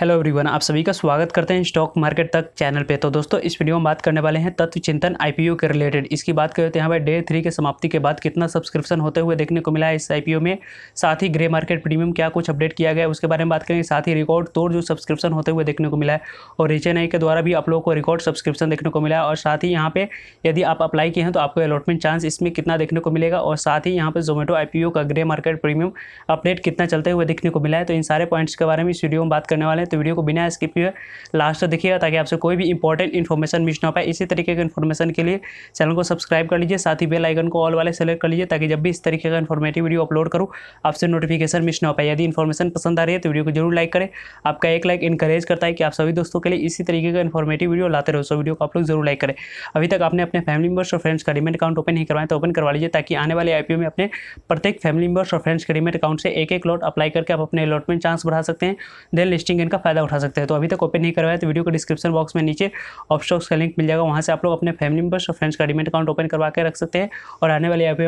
hello everyone आप सभी का स्वागत करते हैं स्टॉक मार्केट तक चैनल पे तो दोस्तों इस वीडियो में बात करने वाले हैं तत्व चिंतन आईपीओ के रिलेटेड इसकी बात करें तो यहाँ पर डे थ्री के समाप्ति के बाद कितना सब्सक्रिप्शन होते हुए देखने को मिला है इस आईपीओ में साथ ही ग्रे मार्केट प्रीमियम क्या कुछ अपडेट किया गया उसके बारे में बात करेंगे साथ ही रिकॉर्ड तोड़ जो सब्सक्रिप्शन होते हुए देखने को मिला है और रिच एन के द्वारा भी आप लोगों को रिकॉर्ड सब्सक्रिप्शन देखने को मिला है और साथ ही यहाँ पर यदि आप अप्लाई किए हैं तो आपको अलॉटमेंट चांस इसमें कितना देखने को मिलेगा और साथ ही यहाँ पर जोमेटो आई का ग्रे मार्केट प्रीमियम अपडेट कितना चलते हुए देखने को मिला है तो इन सारे पॉइंट्स के बारे में इस वीडियो में बात करने वाले हैं तो वीडियो को बिना स्किप किए लास्ट तक देखिएगा ताकि आपसे कोई भी इंपॉर्टेंट इन्फॉर्मेशन मिस ना पाए इसी तरीके का इन्फॉर्मेशन के लिए चैनल को सब्सक्राइब कर लीजिए साथ ही बेल आइकन को ऑल वाले सेलेक्ट कर लीजिए ताकि जब भी इस तरीके का इन्फॉर्मेटिव वीडियो अपलोड करूँ आपसे नोटिफिकेशन मिस ना पाए यदि इन्फॉर्मेशन पसंद आ रही है तो वीडियो को जरूर लाइक करें आपका एक लाइक इनकरेज करता है कि आप सभी दोस्तों के लिए इसी तरीके का इन्फॉर्मेटिव वीडियो लाते रहो सो वीडियो को आप लोग जरूर लाइक करें अभी तक आपने अपने फैमिली मेंबर्स और फ्रेंड्स का डिमेंट अकाउंट ओपन नहीं करवाए तो ओपन करवा लीजिए ताकि आने वाले आईपीओ में अपने प्रत्येक फैमिली मेंबर्स और फ्रेंड्स के डिमेंट अकाउंट से एक एक लॉट अप्लाई करके आप अपने अलॉटमेंट चांस बढ़ा सकते हैं देन लिस्टिंग इनका का फ़ायदा उठा सकते हैं तो अभी तक ओपन नहीं करवाया तो वीडियो को डिस्क्रिप्शन बॉक्स में नीचे ऑपस्टॉक्स का लिंक मिल जाएगा वहाँ से आप लोग अपने फैमिली मेम्बर्स और फ्रेंड्स का डिमेंट अकाउंट ओपन करवा के रख सकते हैं और आने वाले अभी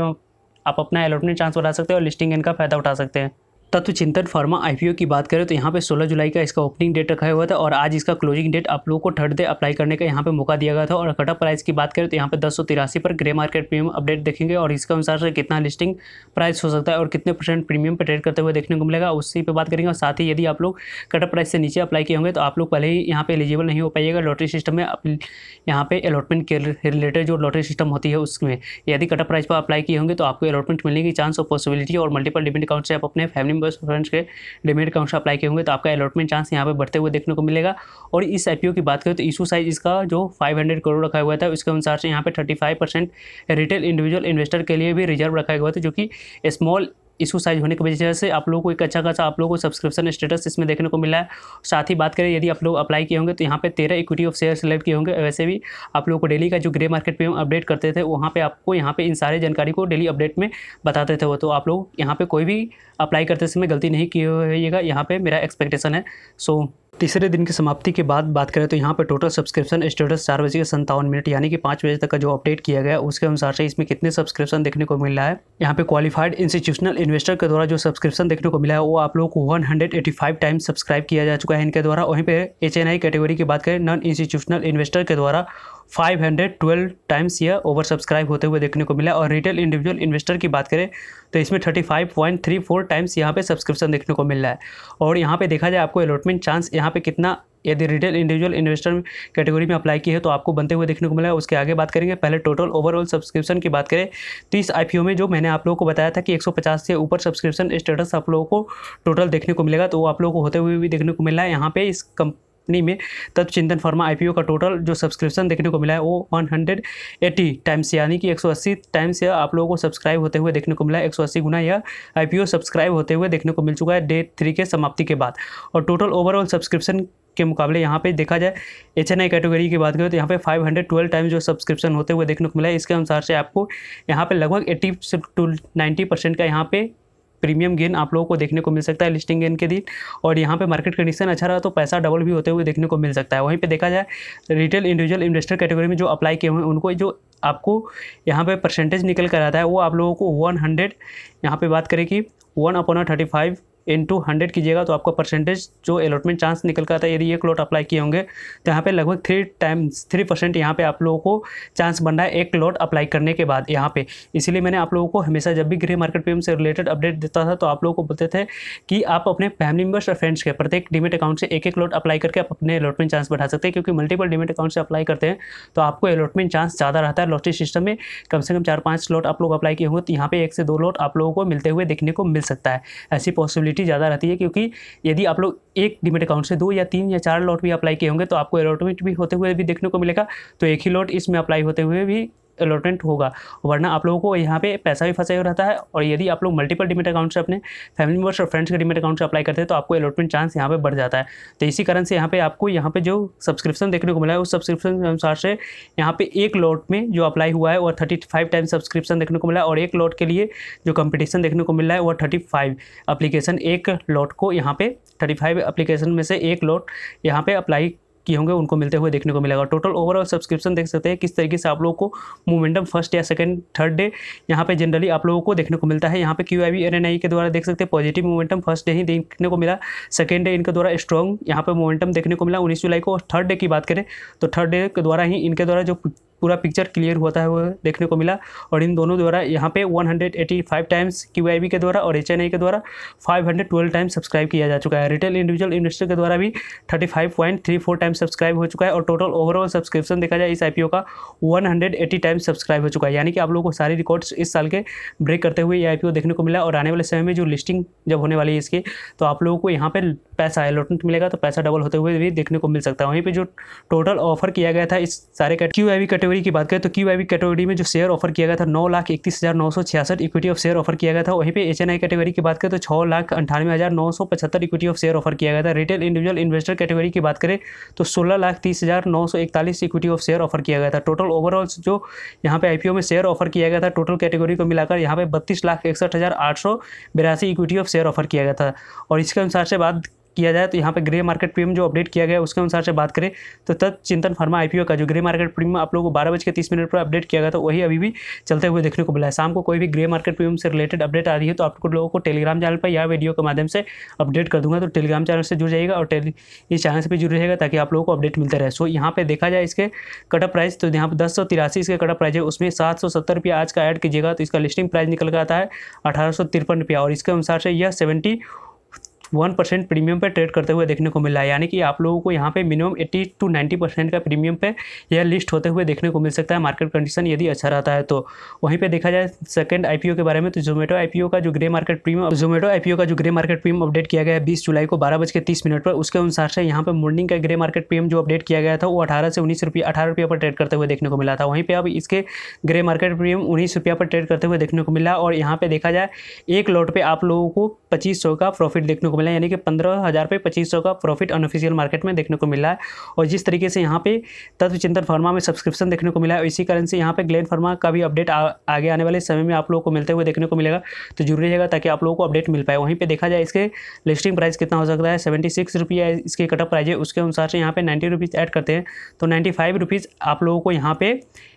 आप अपना अलॉटमेंट चांस बढ़ा सकते हैं और लिस्टिंग इनका फ़ायदा उठा सकते हैं तत्व चिंतन फार्मा आईपीओ की बात करें तो यहाँ पे 16 जुलाई का इसका ओपनिंग डेट रखा हुआ था और आज इसका क्लोजिंग डेट आप लोगों को थर्ड डे अप्लाई करने का यहाँ पे मौका दिया गया था और कटअप प्राइस की बात करें तो यहाँ पे दस पर ग्रे मार्केट प्रीमियम अपडेट देखेंगे और इसके अनुसार से कितना लिस्टिंग प्राइस हो सकता है और कितने परसेंट प्रीमियम पर ट्रेड करते हुए देखने को मिलेगा उसी पर बात करेंगे और साथ ही यदि आप लोग कटअप प्राइस से नीचे अप्लाई किए होंगे तो आप लोग पहले ही यहाँ पर एलिजिबल नहीं हो पाइएगा लॉटरी सिस्टम में यहाँ पे अलॉटमेंट के रिलेटेड जो लॉटरी सिस्टम होती है उसमें यदि कटअप प्राइस पर अप्लाई किए होंगे तो आपको अलॉटमेंट मिलने की चांस और पॉसिबिलिटी और मल्टीपल डिमेंट अकाउंट से आप अपने फैमिली मेंबर्स और फ्रेंड्स के डिमेरिट काउंट अप्लाई किए होंगे तो आपका अलॉटमेंट चांस यहाँ पर बढ़ते हुए देखने को मिलेगा और इस आई की बात करें तो इशू साइज इसका जो फाइव करोड़ रखा हुआ था उसके अनुसार से यहाँ पर थर्टी रिटेल इंडिविजुअल इन्वेस्टर के लिए भी रिजर्व रखा हुआ था जो कि स्मॉल इशू साइज होने की वजह से आप लोगों को एक अच्छा खासा आप लोगों को सब्सक्रिप्शन स्टेटस इसमें देखने को मिला है साथ ही बात करें यदि आप लोग अप्लाई किए होंगे तो यहाँ पे तेरह इक्विटी ऑफ शेयर सेलेक्ट किए होंगे वैसे भी आप लोगों को डेली का जो ग्रे मार्केट पे हम अपडेट करते थे वहाँ पर आपको यहाँ पर इन सारे जानकारी को डेली अपडेट में बताते थे वो तो आप लोग यहाँ पर कोई भी अप्लाई करते समय गलती नहीं किए यहाँ पर मेरा एक्सपेक्टेशन है सो तीसरे दिन की समाप्ति के बाद बात करें तो यहाँ पर टोटल सब्सक्रिप्शन स्टेटस चार बजे के संतावन मिनट यानी कि पाँच बजे तक का जो अपडेट किया गया उसके अनुसार से इसमें कितने सब्सक्रिप्शन देखने को मिल रहा है यहाँ पे क्वालिफाइड इंस्टीट्यूशनल इन्वेस्टर के द्वारा जो सब्सक्रिप्शन देखने को मिला है वो आप लोग को वन टाइम सब्सक्राइब किया जा चुका है इनके द्वारा वहीं पर एच कैटेगरी की बात करें नॉन इंस्टीट्यूशनल इन्वेस्टर के द्वारा 512 टाइम्स यह ओवर सब्सक्राइब होते हुए देखने को मिला और रिटेल इंडिविजुअल इन्वेस्टर की बात करें तो इसमें 35.34 टाइम्स यहाँ पे सब्सक्रिप्शन देखने को मिल रहा है और यहाँ पे देखा जाए आपको अलॉटमेंट चांस यहाँ पे कितना यदि रिटेल इंडिविजुअल इन्वेस्टर कैटेगरी में अप्लाई की है तो आपको बनते हुए देखने को मिला है उसके आगे बात करेंगे पहले टोटल ओवरऑल सब्सक्रिप्शन की बात करें तो इस आई में जो मैंने आप लोगों को बताया था कि 150 से ऊपर सब्सक्रिप्शन स्टेटस आप लोगों को टोटल देखने को मिलेगा तो वो आप लोगों को होते हुए भी देखने को मिला है यहाँ पे इस कंपनी में तब चिंतन फार्मा आईपीओ का टोटल जो सब्सक्रिप्शन देखने को मिला है वो 180 टाइम्स यानी कि 180 टाइम्स या आप लोगों को सब्सक्राइब होते हुए देखने को मिला है एक गुना या आई सब्सक्राइब होते हुए देखने को मिल चुका है डे थ्री के समाप्ति के बाद और टोटल ओवरऑल सब्सक्रिप्शन के मुकाबले यहाँ पे देखा जाए एच एन आई कैटेगरी की बात करें तो यहाँ पे 512 टाइम्स जो सब्सक्रिप्शन होते हुए देखने को मिला है इसके अनुसार से आपको यहाँ पे लगभग 80 टू 90 परसेंट का यहाँ पे प्रीमियम गेन आप लोगों को देखने को मिल सकता है लिस्टिंग गेन के दिन और यहाँ पे मार्केट कंडीशन अच्छा रहा तो पैसा डबल भी होते हुए देखने को मिल सकता है वहीं पे देखा जाए रिटेल इंडिविजुअल इन्वेस्टर कैटेगरी में जो अप्लाई किए हुए हैं उनको जो आपको यहाँ पे परसेंटेज निकल कर आता है वो आप लोगों को वन हंड्रेड यहाँ पर बात करें कि one upon thirty five into hundred कीजिएगा तो आपका परसेंटेज जो अलॉटमेंट चांस निकल कर आता है यदि ये क्लॉट अप्लाई किए होंगे तो यहाँ पे लगभग थ्री टाइम्स थ्री परसेंट यहाँ पर आप लोगों को चांस बन रहा है एक क्लॉट अप्लाई करने के बाद यहाँ पे इसीलिए मैंने आप लोगों को हमेशा जब भी गृह मार्केट पी से रिलेटेड अपडेट देता था तो आप लोगों को बोलते थे कि आप अपने फैमिली मेम्बर्स और फ्रेंड्स के प्रत्येक डिमिट अकाउंट से एक एक लॉट अप्लाई करके आप अपने अलॉटमेंट चांस बढ़ा सकते हैं क्योंकि मल्टीपल डिमिट अकाउंट से अप्लाई करते हैं तो आपको अलॉटमेंट चांस ज़्यादा रहता है लॉटरी सिस्टम में कम से कम चार पाँच लॉट आप लोग अप्लाई किए होंगे तो यहाँ पे एक से दो लॉट आप लोगों को मिलते हुए देखने को मिल सकता है ऐसी पॉसिबिलिटी प्रोबेबिलिटी ज़्यादा रहती है क्योंकि यदि आप लोग एक डिमेट अकाउंट से दो या तीन या चार लॉट भी अप्लाई किए होंगे तो आपको अलॉटमेंट भी होते हुए भी देखने को मिलेगा तो एक ही लॉट इसमें अप्लाई होते हुए भी अलॉटमेंट होगा वरना आप लोगों को यहाँ पे पैसा भी फंसा रहता है और यदि आप लोग मल्टीपल डिमेट अकाउंट से अपने फैमिली मेबर्स और फ्रेंड्स के डिमेट अकाउंट से अप्लाई करते हैं तो आपको अलॉटमेंट चांस यहाँ पर बढ़ जाता है तो इसी कारण से यहाँ पे आपको यहाँ पे जो सब्सक्रिप्शन देखने को मिला है उस सब्सक्रिप्शन के अनुसार से यहाँ पे एक लॉट में जो अप्लाई हुआ है वह थर्टी फाइव टाइम सब्सक्रिप्शन देखने को मिला है और एक लॉट के लिए जो कंपटीशन देखने को मिल रहा है वह थर्टी फाइव अप्लीकेशन एक लॉट को यहाँ पे थर्टी फाइव अप्लीकेशन में से एक लॉट यहाँ पर अप्लाई किए होंगे उनको मिलते हुए देखने को मिलेगा टोटल ओवरऑल सब्सक्रिप्शन देख सकते हैं किस तरीके से आप लोगों को मोमेंटम फर्स्ट या सेकंड थर्ड डे यहाँ पे जनरली आप लोगों को देखने को मिलता है यहाँ पे क्यू आई एन के द्वारा देख सकते हैं पॉजिटिव मोमेंटम फर्स्ट डे ही देखने को मिला सेकेंड डे इनके द्वारा स्ट्रॉन्ग यहाँ पर मोमेंटम देखने को मिला उन्नीस जुलाई को थर्ड डे की बात करें तो थर्ड डे के द्वारा ही इनके द्वारा जो पूरा पिक्चर क्लियर होता है वो देखने को मिला और इन दोनों द्वारा यहाँ पे 185 टाइम्स क्यू के द्वारा और एच के द्वारा 512 टाइम्स सब्सक्राइब किया जा चुका है रिटेल इंडिविजुअल इन्वेस्टर के द्वारा भी 35.34 टाइम्स सब्सक्राइब हो चुका है और टोटल ओवरऑल सब्सक्रिप्शन देखा जाए इस आई का वन टाइम्स सब्सक्राइब हो चुका है यानी कि आप लोगों को सारे रिकॉर्ड्स इस साल के ब्रेक करते हुए ये आई देखने को मिला और आने वाले समय में जो लिस्टिंग जब होने वाली है इसकी तो आप लोगों को यहाँ पर पैसा अलॉटमेंट मिलेगा तो पैसा डबल होते हुए भी देखने को मिल सकता है वहीं पर जो टोटल ऑफर किया गया था इस सारे क्यू आई कैटेगरी की बात करें तो क्यू आई कैटेगरी में जो शेयर ऑफर किया गया था नौ लाख इकतीस हज़ार नौ सौ छियासठ इक्विटी ऑफ शेयर ऑफर किया गया था वहीं पे एच एन आई कैटेगरी की बात करें तो छः लाख अंठानवे हज़ार नौ सौ पचहत्तर इक्विटी ऑफ शेयर ऑफर किया गया था रिटेल इंडिविजुअल इन्वेस्टर कैटेगरी की बात करें तो सोलह लाख तीस हज़ार नौ सौ इकतालीस इक्विटी ऑफ शेयर ऑफर किया गया था टोटल ओवरऑल जो यहाँ पे आई में शेयर ऑफर किया गया था टोटल कैटेगरी को मिलाकर यहाँ पे बत्तीस लाख इकसठ हज़ार आठ सौ बिरासी इक्विटी ऑफ शेयर ऑफर किया गया था और इसके अनुसार से बात किया जाए तो यहाँ पे ग्रे मार्केट प्रीमियम जो अपडेट किया गया उसके अनुसार से बात करें तो तत् चिंतन फार्मा आईपीओ का जो ग्रे मार्केट प्रीमियम आप लोगों को बारह बज के तीस मिनट पर अपडेट किया गया था वही अभी भी चलते हुए देखने को मिला है शाम को कोई भी ग्रे मार्केट प्रीमियम से रिलेटेड अपडेट आ रही है तो आप लोगों को टेलीग्राम चैनल पर या वीडियो के माध्यम से अपडेट कर दूंगा तो टेलीग्राम चैनल से जुड़ जाएगा और टेली इस चैनल से भी जुड़ जाएगा ताकि आप लोगों को अपडेट मिलता रहे सो यहाँ पर देखा जाए इसके कटअप प्राइस तो यहाँ पर दस सौ तिरासी इसके कटअप प्राइस है उसमें सात सौ सत्तर रुपया आज का ऐड कीजिएगा तो इसका लिस्टिंग प्राइस निकल कर आता है अठारह सौ तिरपन रुपया और इसके अनुसार से यह सेवेंटी वन परसेंट प्रीमियम पर ट्रेड करते हुए देखने को मिल रहा है यानी कि आप लोगों को यहाँ पे minimum eighty two ninety percent का प्रीमियम पे यह लिस्ट होते हुए देखने को मिल सकता है मार्केट कंडीशन यदि अच्छा रहता है तो वहीं पे देखा जाए सेकंड आईपीओ के बारे में तो जोमेटो आईपीओ का जो grey market premium Zomato IPO का जो ग्रे मार्केट प्रीमियम अपडेट किया गया है बीस जुलाई को बारह बज के तीस मिनट पर उसके अनुसार से यहाँ पर मॉर्निंग का ग्रे मार्केट प्रीमियम जो अपडेट किया गया था वो अठारह से उन्नीस रुपये अठारह रुपये पर ट्रेड करते हुए देखने को मिला था वहीं पर अब इसके ग्रे मार्केट प्रीमियम उन्नीस रुपये पर ट्रेड करते हुए देखने को मिला और यहाँ पर देखा जाए एक लॉट पर आप लोगों को पच्चीस का प्रॉफिट देखने को मिला यानी कि पंद्रह हज़ार पे पच्चीस सौ का प्रॉफिट अनऑफिशियल मार्केट में देखने को मिला है और जिस तरीके से यहाँ पे तत्व चिंतन फार्मा में सब्सक्रिप्शन देखने को मिला है इसी कारण से यहाँ पे ग्लेन फार्मा का भी अपडेट आगे आने वाले समय में आप लोगों को मिलते हुए देखने को मिलेगा तो जरूरी रहेगा ताकि आप लोगों को अपडेट मिल पाए वहीं पर देखा जाए इसके लिस्टिंग प्राइस कितना हो सकता है सेवेंटी सिक्स रुपया इसके कटअप प्राइस है उसके अनुसार से यहाँ पर नाइन्टी रुपीज़ ऐड करते हैं तो नाइन्टी फाइव रुपीज़ आप लोगों को यहाँ पे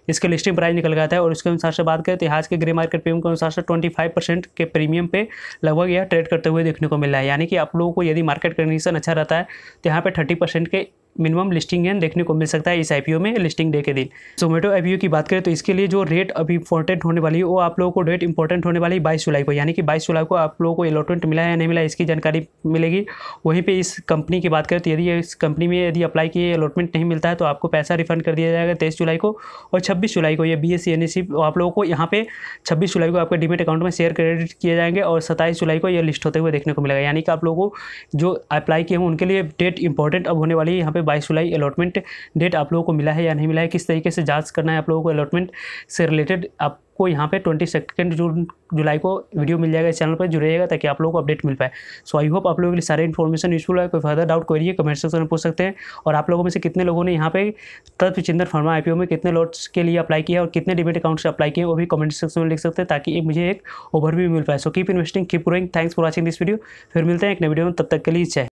इसके लिस्टिंग प्राइस निकल गया था और उसके अनुसार से बात करें तो आज के ग्रे मार्केट प्रीमियम के अनुसार से ट्वेंटी फाइव परसेंट के प्रीमियम पे लगभग यह ट्रेड करते हुए देखने को मिला है यानी कि आप लोगों को यदि मार्केट कंडीशन अच्छा रहता है तो यहाँ पर थर्टी परसेंट के मिनिमम लिस्टिंग गेन देखने को मिल सकता है इस आई में लिस्टिंग डे के दिन जोमेटो आई की बात करें तो इसके लिए जो रेट अभी इंपॉर्टेंट होने वाली है वो आप लोगों को डेट इंपॉर्टेंट होने वाली है बाईस जुलाई को यानी कि बाईस जुलाई को आप लोगों को अलॉटमेंट मिला या नहीं मिला इसकी जानकारी मिलेगी वहीं पर इस कंपनी की बात करें तो यदि इस कंपनी में यदि अप्लाई किए अलॉटमेंट नहीं मिलता है तो आपको पैसा रिफंड कर दिया जाएगा तेईस जुलाई को और छब्बीस जुलाई को यह बी एस आप लोगों को यहाँ पे छब्बीस जुलाई को आपके डिमेट अकाउंट में शेयर क्रेडिट किए जाएंगे और सत्ताईस जुलाई को यह लिस्ट होते हुए देखने को मिलेगा यानी कि आप लोगों को जो अप्लाई किए हैं उनके लिए डेट इंपॉर्टेंट अब होने वाली है यहाँ पे में बाईस जुलाई अलॉटमेंट डेट आप लोगों को मिला है या नहीं मिला है किस तरीके से जाँच करना है आप लोगों को अलॉटमेंट से रिलेटेड आप को यहाँ पे ट्वेंटी सेकेंड जून जुलाई को वीडियो मिल जाएगा इस चैनल पर जुड़ेगा ताकि आप लोगों को अपडेट मिल पाए सो आई होप आप लोगों के लिए सारे इन्फॉर्मेशन यूजफुल है कोई फर्दर डाउट कोई है कमेंट सेक्शन में पूछ सकते हैं और आप लोगों में से कितने लोगों ने यहाँ पे तत्वचिंदर फार्मा आईपीओ में कितने लॉट्स के लिए अप्लाई किया और कितने डिबेट अकाउंट से अप्लाई किए वो भी कमेंट सेक्शन में लिख सकते हैं ताकि मुझे एक ओवरव्यू मिल पाए so keep investing keep growing thanks for watching this video फिर मिलते हैं एक नए वीडियो में तब तक के लिए चाहे